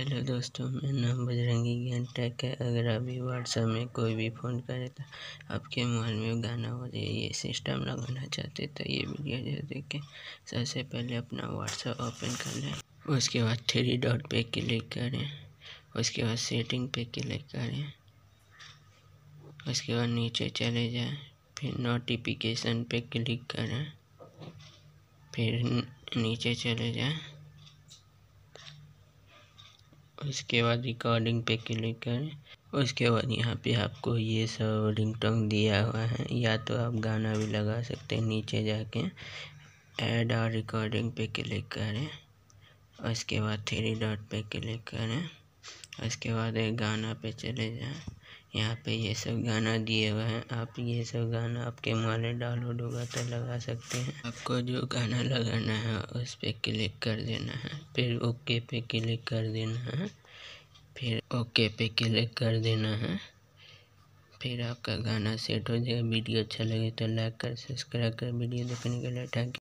hello दोस्तों मेरा नाम बजरंगी ज्ञान टैक है अगर अभी व्हाट्सएप में कोई भी फ़ोन करे तो आपके मोबाइल में गाना जाए ये सिस्टम लगाना चाहते तो ये वीडियो जो देखें सबसे पहले अपना व्हाट्सएप ओपन कर लें उसके बाद थ्री डॉट पे क्लिक करें उसके बाद सेटिंग पे क्लिक करें उसके बाद नीचे चले जाएँ फिर नोटिफिकेशन पे क्लिक करें फिर नीचे चले जाएँ उसके बाद रिकॉर्डिंग पे क्लिक करें उसके बाद यहाँ पे आपको ये सब टोंग दिया हुआ है या तो आप गाना भी लगा सकते हैं नीचे जाके ऐड और रिकॉर्डिंग पे क्लिक करें उसके बाद थ्री डॉट पे क्लिक करें उसके बाद एक गाना पे चले जाएं यहाँ पे ये सब गाना दिए हुए हैं आप ये सब गाना आपके माले डाउनलोड होगा तो लगा सकते हैं आपको जो गाना लगाना है उस पर क्लिक कर देना है फिर ओके पे क्लिक कर देना है फिर ओके पे क्लिक कर देना है फिर आपका गाना सेट हो जाएगा वीडियो अच्छा लगे तो लाइक कर सब्सक्राइब कर वीडियो देखने के लिए थैंक